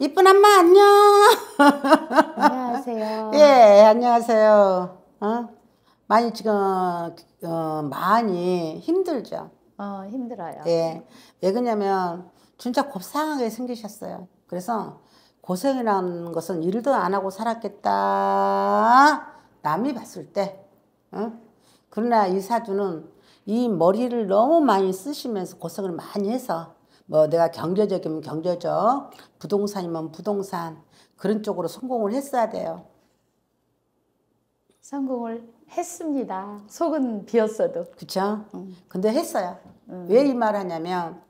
이쁜 엄마 안녕. 안녕하세요. 예, 안녕하세요. 어? 많이 지금 어, 많이 힘들죠. 어, 힘들어요. 예. 왜 그러냐면 진짜 곱상하게 생기셨어요. 그래서 고생이라는 것은 일도 안 하고 살았겠다. 남이 봤을 때. 어? 그러나 이 사주는 이 머리를 너무 많이 쓰시면서 고생을 많이 해서 뭐 내가 경제적이면 경제적, 부동산이면 부동산 그런 쪽으로 성공을 했어야 돼요. 성공을 했습니다. 속은 비었어도. 그쵸? 음. 근데 했어요. 음. 왜이 말 하냐면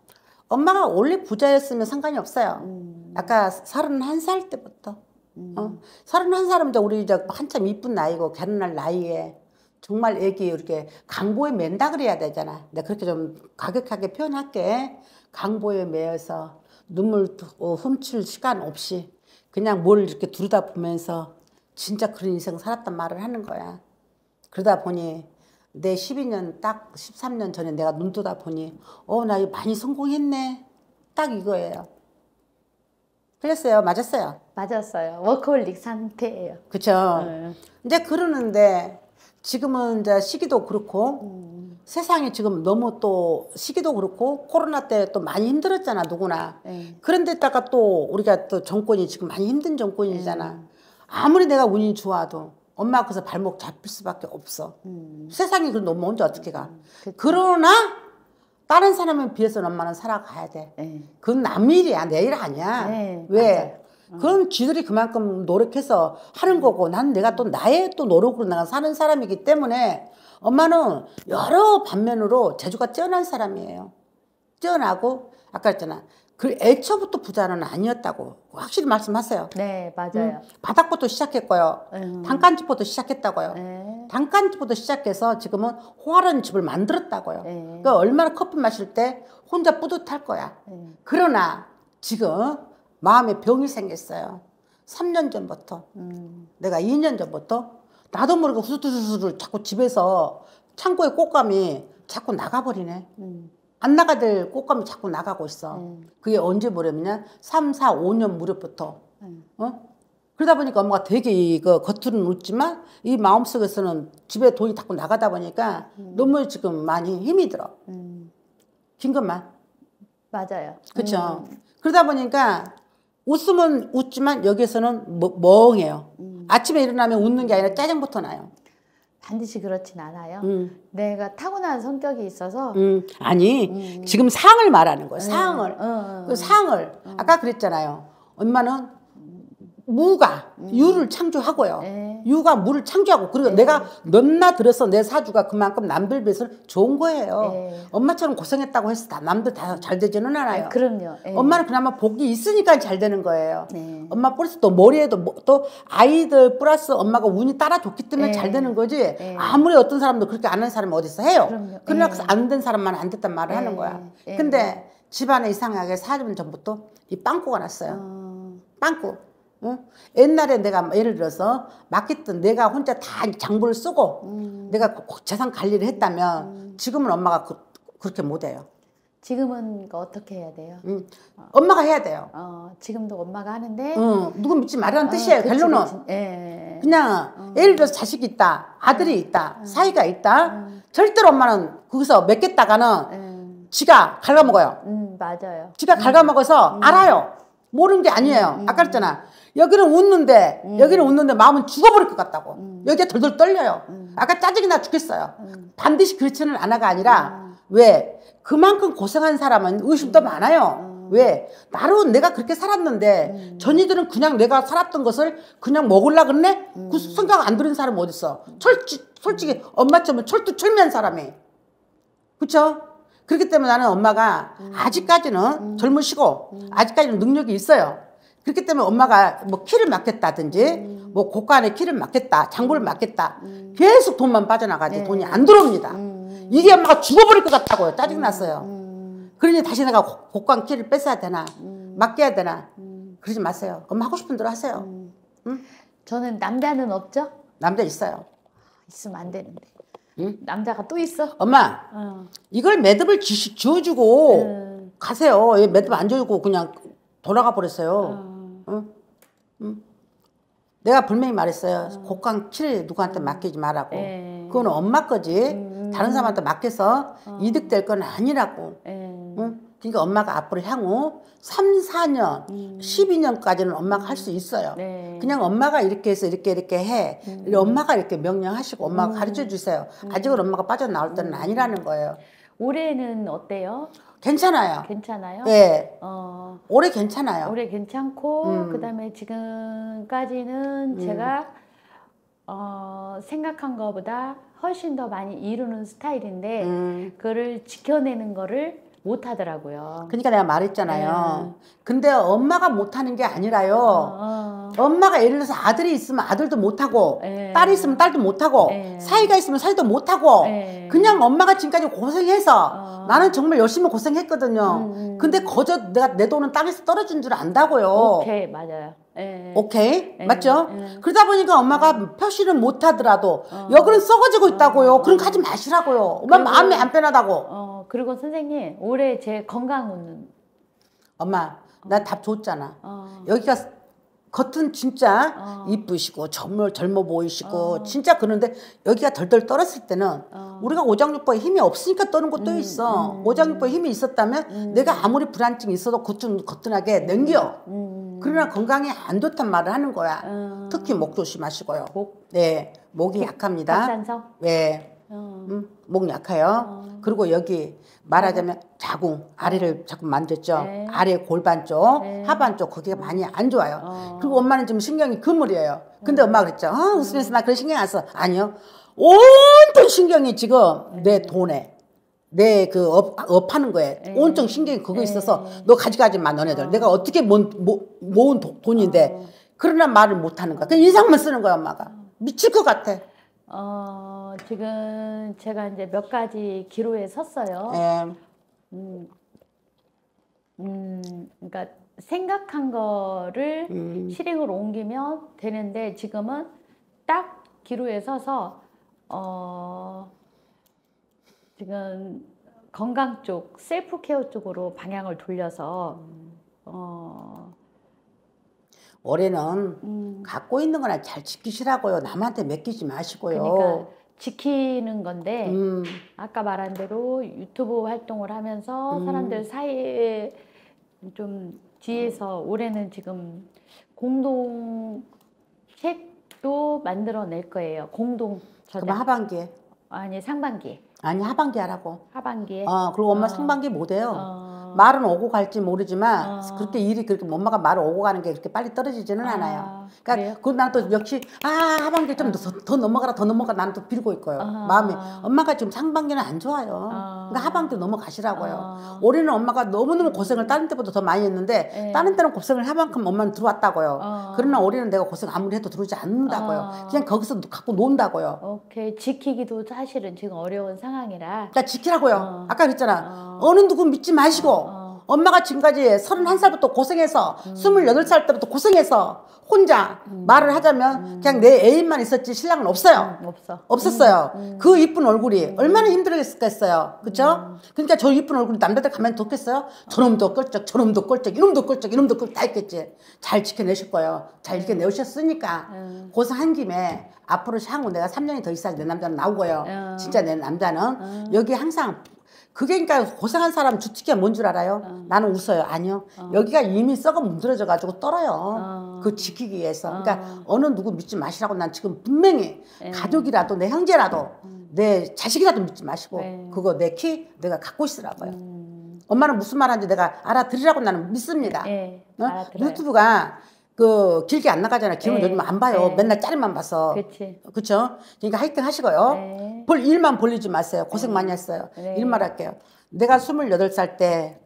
엄마가 원래 부자였으면 상관이 없어요. 음. 아까 서른한 살 때부터. 음. 어? 31살은 이제 우리 이제 한참 이쁜 나이고 결혼할 나이에 정말 애기 이렇게 강보에 맨다 그래야 되잖아. 내가 그렇게 좀 과격하게 표현할게. 강보에 매여서 눈물 어, 훔칠 시간 없이 그냥 뭘 이렇게 두르다 보면서 진짜 그런 인생 살았단 말을 하는 거야. 그러다 보니 내 12년 딱 13년 전에 내가 눈 뜨다 보니 어나 많이 성공했네 딱 이거예요. 틀렸어요? 맞았어요? 맞았어요. 워커홀릭 상태예요. 그쵸. 네. 이제 그러는데 지금은 이제 시기도 그렇고 음. 세상이 지금 너무 또 시기도 그렇고 코로나 때 또 많이 힘들었잖아 누구나 네. 그런데다가 또 우리가 또 정권이 지금 많이 힘든 정권이잖아 네. 아무리 내가 운이 좋아도 엄마 앞에서 발목 잡힐 수밖에 없어 음. 세상이 그럼 너무 언제 어떻게 가 음, 그러나 다른 사람에 비해서는 엄마는 살아가야 돼 네. 그건 남 일이야 내 일 아니야 네, 왜맞아 그럼 지들이 그만큼 노력해서 하는 거고 난 내가 또 나의 또 노력으로 내가 사는 사람이기 때문에 엄마는 여러 반면으로 재주가 뛰어난 사람이에요. 뛰어나고 아까 했잖아. 그 애초부터 부자는 아니었다고 확실히 말씀하세요. 네, 맞아요. 음, 바닥부터 시작했고요. 음. 단칸집부터 시작했다고요. 네. 단칸집부터 시작해서 지금은 호화로운 집을 만들었다고요. 네. 그러니까 얼마나 커피 마실 때 혼자 뿌듯할 거야. 네. 그러나 지금 마음에 병이 생겼어요. 3년 전부터. 음. 내가 2년 전부터 나도 모르고 후두두두를 자꾸 집에서 창고에 꽃감이 자꾸 나가버리네. 음. 안나가될 꽃감이 자꾸 나가고 있어. 음. 그게 언제 무렵이냐? 3, 4, 5년 무렵부터. 음. 어? 그러다 보니까 엄마가 되게 이 그 겉으로는 웃지만 이 마음속에서는 집에 돈이 자꾸 나가다 보니까 음. 너무 지금 많이 힘이 들어. 음. 긴 것만. 맞아요. 그렇죠. 그러다 보니까 웃음은 웃지만 여기서는 뭐, 멍해요. 음. 아침에 일어나면 웃는 게 아니라 짜증부터 나요. 반드시 그렇진 않아요. 음. 내가 타고난 성격이 있어서 음. 아니 음. 지금 상을 말하는 거예요. 상을 음, 음, 그 상을 아까 그랬잖아요. 엄마는 무가 음. 유를 창조하고요. 네. 유가 무를 창조하고 그리고 네. 내가 넘나들어서 내 사주가 그만큼 남들 비해서 좋은 거예요. 네. 엄마처럼 고생했다고 해서 다 남들 다 잘 되지는 않아요. 아, 그럼요. 네. 엄마는 그나마 복이 있으니까 잘 되는 거예요. 네. 엄마 플러스 또 머리에도 뭐 또 아이들 플러스 엄마가 운이 따라줬기 때문에 잘 되는 거지. 아무리 어떤 사람도 그렇게 안 하는 사람이 어디 서 해요. 그럼요. 그러나 안 된 사람만 안 됐단 말을 하는 거야. 근데 집안에 이상하게 사주분 전부터 이 빵꾸가 났어요. 어... 빵꾸. 응? 옛날에 내가 예를 들어서 맡겼던 내가 혼자 다 장부를 쓰고 음. 내가 재산 관리를 했다면 음. 지금은 엄마가 그, 그렇게 못해요. 지금은 어떻게 해야 돼요? 응. 엄마가 해야 돼요. 어, 지금도 엄마가 하는데. 응. 누구 믿지 말라는 어, 뜻이에요. 어, 그치, 결론은. 그치. 예, 예, 예. 그냥 어. 예를 들어서 자식이 있다, 아들이 예, 있다, 사이가 있다. 절대로 엄마는 거기서 맺겠다가는 지가 갈아먹어요 음, 맞아요. 지가 갈아먹어서 음. 음. 알아요. 모르는 게 아니에요. 음, 아까 그랬잖아. 여기는 웃는데 음. 여기는 웃는데 마음은 죽어버릴 것 같다고 음. 여기가 덜덜 떨려요 음. 아까 짜증이 나 죽겠어요 음. 반드시 그렇지는 않아가 아니라 음. 왜 그만큼 고생한 사람은 의심도 음. 많아요 왜 나로 내가 그렇게 살았는데 전이들은 그냥 내가 살았던 것을 그냥 먹을라 그랬네 그 생각 안 드는 사람 어딨어 솔직, 솔직히 엄마처럼 철두철미한 사람이 그쵸 그렇기 때문에 나는 엄마가 아직까지는 젊으시고 아직까지는 능력이 있어요 그렇기 때문에 엄마가 뭐 키를 막겠다든지 음. 뭐 고가의 키를 막겠다 장부를 막겠다 음. 계속 돈만 빠져나가지 네. 돈이 안 들어옵니다 음. 이게 엄마가 죽어버릴 것 같다고요 짜증났어요 음. 음. 그러니 다시 내가 고관 키를 뺏어야 되나 음. 맡겨야 되나 그러지 마세요 엄마 하고 싶은 대로 하세요 응? 저는 남자는 없죠? 남자 있어요 있으면 안 되는데 응? 남자가 또 있어? 엄마 어. 이걸 매듭을 지어주고 가세요 매듭 안지어주고 그냥 돌아가 버렸어요. 어. 응? 응? 내가 분명히 말했어요. 음. 곡강 7일 누구한테 맡기지 말라고. 에이. 예. 그건 엄마 거지. 음, 음. 다른 사람한테 맡겨서 어. 이득될 건 아니라고. 예. 응? 그러니까 엄마가 앞으로 향후 3, 4년, 음. 12년까지는 엄마가 할 수 있어요. 네. 그냥 엄마가 이렇게 해서 이렇게 이렇게 해. 음. 엄마가 이렇게 명령하시고 엄마가 음. 가르쳐 주세요. 아직은 음. 엄마가 빠져나올 때는 아니라는 거예요. 올해는 어때요? 괜찮아요. 괜찮아요? 예. 어, 올해 괜찮아요. 올해 괜찮고 음. 그다음에 지금까지는 음. 제가 어, 생각한 것보다 훨씬 더 많이 이루는 스타일인데 음. 그를 지켜내는 거를 못하더라고요. 그러니까 내가 말했잖아요. 네. 근데 엄마가 못하는 게 아니라요. 어, 어, 엄마가 예를 들어서 아들이 있으면 아들도 못하고 네. 딸이 있으면 딸도 못하고 네. 사이가 있으면 사이도 못하고 네. 그냥 엄마가 지금까지 고생해서 어. 나는 정말 열심히 고생했거든요. 음, 음. 근데 거저 내가 내 돈은 땅에서 떨어진 줄 안다고요. 오케이 맞아요. 에. 예, 예. 오케이 에. 예, 맞죠? 에. 그러다 보니까 엄마가 표시를 못하더라도 어. 여그는 썩어지고 있다고요. 어. 그럼 가지 마시라고요. 엄마 그리고, 마음이 안 편하다고. 어 그리고 선생님 올해 제 건강 은 엄마 나 답 줬잖아. 어. 여기가 겉은 진짜 어. 이쁘시고 젊어 젊어 보이시고 어. 진짜 그런데 여기가 덜덜 떨었을 때는 어. 우리가 오장육부에 힘이 없으니까 떠는 것도 음, 있어. 음, 오장육부에 힘이 있었다면 음. 내가 아무리 불안증이 있어도 겉은 거뜬하게 넘겨. 음, 음, 음. 그러나 건강에 안 좋단 말을 하는 거야. 어. 특히 목 조심하시고요. 목? 네, 목이 약합니다. 네. 음, 목 약해요. 어. 그리고 여기 말하자면 어. 자궁 아래를 자꾸 만졌죠. 네. 아래 골반 쪽, 네. 하반 쪽 거기가 많이 안 좋아요. 어. 그리고 엄마는 지금 신경이 그물이에요. 근데 네. 엄마가 그랬죠. 아, 웃으면서 나 그런 신경 안 써. 아니요. 온통 신경이 지금 네. 내 돈에 내 그 업, 업하는 거에 에이. 네. 온통 신경이 그거 있어서 너 가지가지 마 너네들 어. 내가 어떻게 모, 모, 모은 도, 돈인데 어. 그러나 말을 못하는 거야 그냥 인상만 쓰는 거야 엄마가 미칠 것 같아 어. 지금 제가 이제 몇 가지 기로에 섰어요. 네. 음, 음, 그러니까 생각한 거를 음. 실행으로 옮기면 되는데 지금은 딱 기로에 서서 어, 지금 건강 쪽, 셀프 케어 쪽으로 방향을 돌려서 어, 올해는 음. 갖고 있는 거나 잘 지키시라고요. 남한테 맡기지 마시고요. 그러니까 지키는 건데 음. 아까 말한 대로 유튜브 활동을 하면서 음. 사람들 사이에 좀 뒤에서 올해는 지금 공동 책도 만들어낼 거예요. 공동 저 하반기에? 아니 상반기에. 아니 하반기 하라고. 하반기에. 아 그리고 엄마 어. 상반기 못해요. 어. 말은 오고 갈지 모르지만 어. 그렇게 일이 그렇게 엄마가 말을 오고 가는 게 그렇게 빨리 떨어지지는 아. 않아요. 그러니까 그난또 그 역시 아 하반기 좀더 더 넘어가라 더 넘어가 나는 또 빌고 있고요. 아. 마음이 엄마가 지금 상반기는 안 좋아요. 아. 그러니까 하반기 넘어가시라고요. 아. 올해는 엄마가 너무너무 고생을 다른 때보다 더 많이 했는데 네. 다른 때는 고생을 할 만큼 엄마는 들어왔다고요. 아. 그러나 올해는 내가 고생 아무리 해도 들어오지 않는다고요. 그냥 거기서 갖고 논다고요. 오케이 지키기도 사실은 지금 어려운 상황이라. 그러니까 지키라고요. 어. 아까 그랬잖아. 어. 느 누구 믿지 마시고 엄마가 지금까지 31살부터 고생해서 음. 28살 때부터 고생해서 혼자 음. 말을 하자면 음. 그냥 내 애인만 있었지 신랑은 없어요. 음, 없어. 없었어요. 음, 음. 그 이쁜 얼굴이 얼마나 힘들었겠어요. 그죠? 음. 그러니까 저 이쁜 얼굴이 남자들 가면좋겠어요 저놈도 꼴쩍, 저놈도 꼴쩍, 이놈도 꼴쩍, 이놈도 꼴쩍 다 있겠지. 잘 지켜내실 거예요. 잘지켜내셨으니까 고생한 김에 앞으로 향후 내가 3년이 더있 이상 내 남자는 나오고요. 진짜 내 남자는 여기 항상 그게 그러니까 고생한 사람 주특기가 뭔 줄 알아요? 어. 나는 웃어요. 아니요. 어. 여기가 이미 썩어 문드러져 가지고 떨어요. 어. 그 지키기 위해서. 그러니까 어. 느 누구 믿지 마시라고 난 지금 분명히 에. 예. 가족이라도 내 형제라도 음. 내 자식이라도 믿지 마시고 에. 네. 그거 내 키 내가 갖고 있으라고요. 음. 엄마는 무슨 말 하는지 내가 알아들으라고 나는 믿습니다. 에. 예. 어? 유튜브가 그 길게 안 나가잖아. 기운 네. 요즘 안 봐요. 네. 맨날 짜리만 봐서. 그렇지. 그렇죠? 그러니까 하이튼 하시고요. 네. 볼 일만 벌리지 마세요. 고생 많이 했어요. 일만 할게요. 내가 스물여덟 살 때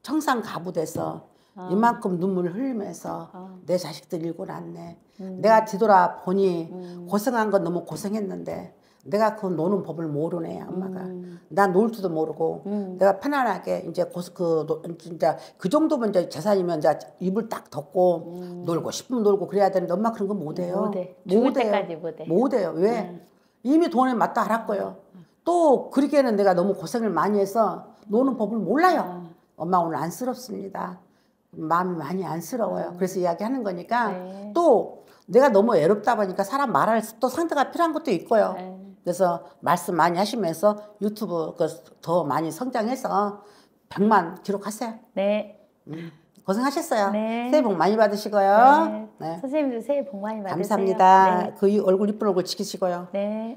청산 가부돼서 아. 이만큼 눈물 흘리면서 아. 내 자식들 일고 났네. 음. 내가 뒤돌아 보니 음. 고생한 건 너무 고생했는데 내가 그 노는 법을 모르네 엄마가 음. 나놀 줄도 모르고 음. 내가 편안하게 이제 고스 그 노, 진짜 그 정도면 이제 재산이면 이제 입을 딱 덮고 음. 놀고 싶으면 놀고 그래야 되는데 엄마 그런 거 못해요 못해 죽을 해요 때까지 못해 못해요 왜 음. 이미 돈에 맞다 알았고요 또 그렇게는 내가 너무 고생을 많이 해서 노는 법을 몰라요 음. 엄마 오늘 안쓰럽습니다 마음이 많이 안쓰러워요 음. 그래서 이야기하는 거니까 네. 또 내가 너무 외롭다 보니까 사람 말할 또 상대가 필요한 것도 있고요. 에 네. 그래서 말씀 많이 하시면서 유튜브 그 더 많이 성장해서 100만 기록하세요. 네. 음, 고생하셨어요. 네. 새해 복 많이 받으시고요. 네. 네. 선생님도 새해 복 많이 받으세요. 감사합니다. 네. 그 얼굴 이쁜 얼굴 지키시고요. 네.